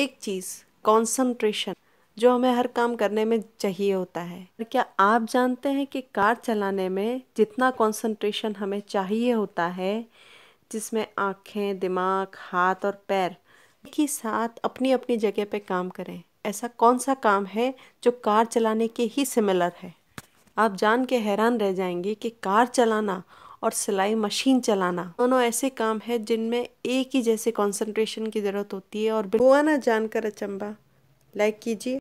एक चीज़ कंसंट्रेशन जो हमें हर काम करने में चाहिए होता है क्या आप जानते हैं कि कार चलाने में जितना कंसंट्रेशन हमें चाहिए होता है जिसमें आँखें दिमाग हाथ और पैर एक ही साथ अपनी अपनी जगह पे काम करें ऐसा कौन सा काम है जो कार चलाने के ही सिमिलर है आप जान के हैरान रह जाएंगे कि कार चलाना और सिलाई मशीन चलाना दोनों ऐसे काम है जिनमें एक ही जैसे कंसंट्रेशन की ज़रूरत होती है और हुआ ना जानकर अचंबा लाइक कीजिए